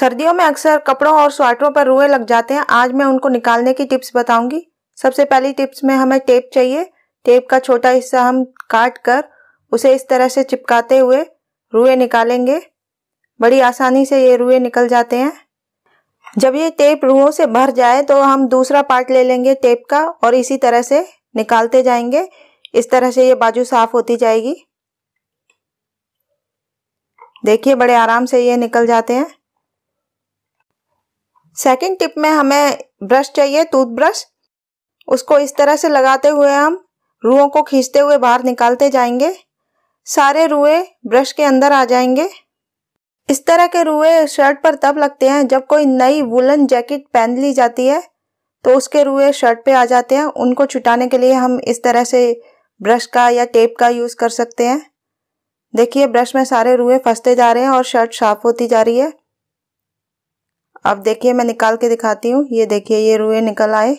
सर्दियों में अक्सर कपड़ों और स्वेटरों पर रुए लग जाते हैं आज मैं उनको निकालने की टिप्स बताऊंगी सबसे पहली टिप्स में हमें टेप चाहिए टेप का छोटा हिस्सा हम काट कर उसे इस तरह से चिपकाते हुए रुए निकालेंगे बड़ी आसानी से ये रुए निकल जाते हैं जब ये टेप रुओं से भर जाए तो हम दूसरा पार्ट ले लेंगे टेप का और इसी तरह से निकालते जाएंगे इस तरह से ये बाजू साफ होती जाएगी देखिए बड़े आराम से ये निकल जाते हैं सेकेंड टिप में हमें ब्रश चाहिए टूथ ब्रश उसको इस तरह से लगाते हुए हम रुओं को खींचते हुए बाहर निकालते जाएंगे सारे रुए ब्रश के अंदर आ जाएंगे इस तरह के रुए शर्ट पर तब लगते हैं जब कोई नई वुलन जैकेट पहन ली जाती है तो उसके रुए शर्ट पे आ जाते हैं उनको छुटाने के लिए हम इस तरह से ब्रश का या टेप का यूज़ कर सकते हैं देखिए ब्रश में सारे रुए फंसते जा रहे हैं और शर्ट साफ होती जा रही है अब देखिए मैं निकाल के दिखाती हूँ ये देखिए ये रुए निकल आए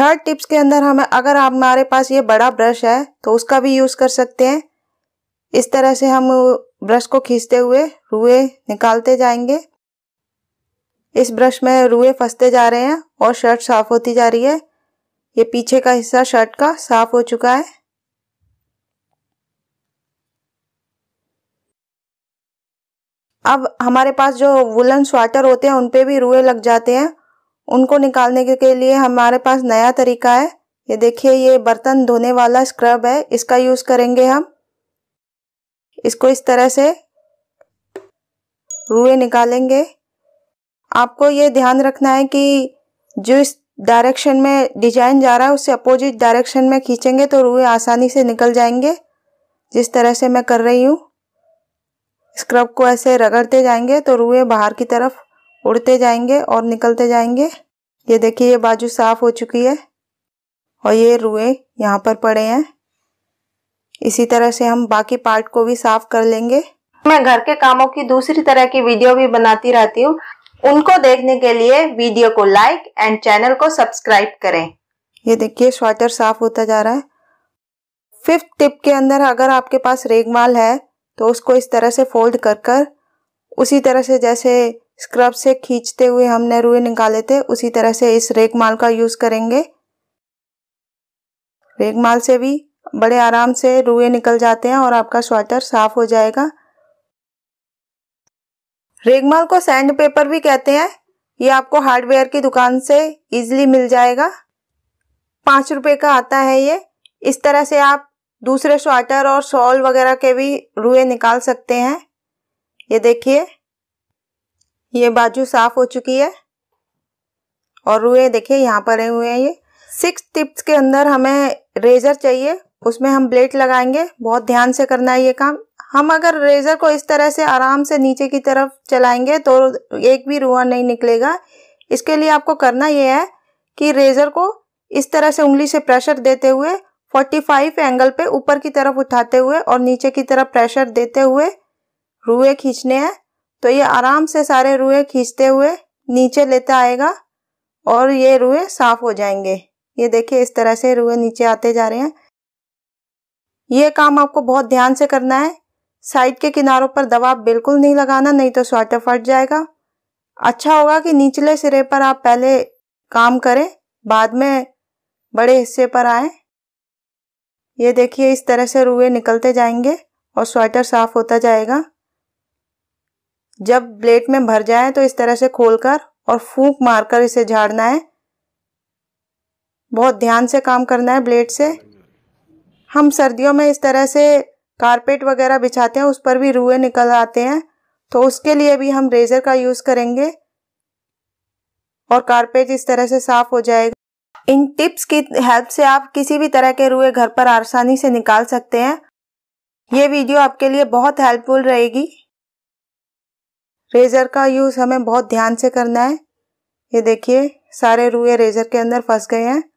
थर्ड टिप्स के अंदर हमें अगर हमारे पास ये बड़ा ब्रश है तो उसका भी यूज़ कर सकते हैं इस तरह से हम ब्रश को खींचते हुए रुए निकालते जाएंगे इस ब्रश में रुए फंसते जा रहे हैं और शर्ट साफ होती जा रही है ये पीछे का हिस्सा शर्ट का साफ हो चुका है अब हमारे पास जो वुलन स्वाटर होते हैं उन पे भी रुए लग जाते हैं उनको निकालने के लिए हमारे पास नया तरीका है ये देखिए ये बर्तन धोने वाला स्क्रब है इसका यूज़ करेंगे हम इसको इस तरह से रुए निकालेंगे आपको ये ध्यान रखना है कि जो इस डायरेक्शन में डिजाइन जा रहा है उससे अपोजिट डायरेक्शन में खींचेंगे तो रुए आसानी से निकल जाएंगे जिस तरह से मैं कर रही हूँ स्क्रब को ऐसे रगड़ते जाएंगे तो रुए बाहर की तरफ उड़ते जाएंगे और निकलते जाएंगे ये देखिए ये बाजू साफ हो चुकी है और ये रुए यहाँ पर पड़े हैं इसी तरह से हम बाकी पार्ट को भी साफ कर लेंगे मैं घर के कामों की दूसरी तरह की वीडियो भी बनाती रहती हूँ उनको देखने के लिए वीडियो को लाइक एंड चैनल को सब्सक्राइब करें ये देखिए स्वेटर साफ होता जा रहा है फिफ्थ टिप के अंदर अगर आपके पास रेगमाल है तो उसको इस तरह से फोल्ड कर कर उसी तरह से जैसे स्क्रब से खींचते हुए हमने रुई निकाले थे उसी तरह से इस रेग माल का यूज़ करेंगे रेग माल से भी बड़े आराम से रुए निकल जाते हैं और आपका स्वेटर साफ हो जाएगा रेगमाल को सैंड पेपर भी कहते हैं ये आपको हार्डवेयर की दुकान से इजीली मिल जाएगा पाँच रुपये का आता है ये इस तरह से आप दूसरे स्वेटर और शॉल वगैरह के भी रुए निकाल सकते हैं ये देखिए ये बाजू साफ हो चुकी है और रुए देखिए यहाँ पर हुए हैं ये सिक्स टिप्स के अंदर हमें रेजर चाहिए उसमें हम ब्लेड लगाएंगे बहुत ध्यान से करना है ये काम हम अगर रेजर को इस तरह से आराम से नीचे की तरफ चलाएंगे तो एक भी रुआ नहीं निकलेगा इसके लिए आपको करना ये है कि रेजर को इस तरह से उंगली से प्रेशर देते हुए 45 एंगल पे ऊपर की तरफ उठाते हुए और नीचे की तरफ प्रेशर देते हुए रुए खींचने हैं तो ये आराम से सारे रुए खींचते हुए नीचे लेता आएगा और ये रुए साफ हो जाएंगे ये देखिए इस तरह से रुए नीचे आते जा रहे हैं ये काम आपको बहुत ध्यान से करना है साइड के किनारों पर दबाव बिल्कुल नहीं लगाना नहीं तो स्वेटर फट जाएगा अच्छा होगा कि निचले सिरे पर आप पहले काम करें बाद में बड़े हिस्से पर आएँ ये देखिए इस तरह से रुए निकलते जाएंगे और स्वेटर साफ होता जाएगा जब ब्लेड में भर जाए तो इस तरह से खोलकर और फूंक मारकर इसे झाड़ना है बहुत ध्यान से काम करना है ब्लेड से हम सर्दियों में इस तरह से कारपेट वगैरह बिछाते हैं उस पर भी रुए निकल आते हैं तो उसके लिए भी हम रेज़र का यूज़ करेंगे और कारपेट इस तरह से साफ़ हो जाएगा इन टिप्स की हेल्प से आप किसी भी तरह के रुए घर पर आसानी से निकाल सकते हैं ये वीडियो आपके लिए बहुत हेल्पफुल रहेगी रेज़र का यूज़ हमें बहुत ध्यान से करना है ये देखिए सारे रुए रेज़र के अंदर फंस गए हैं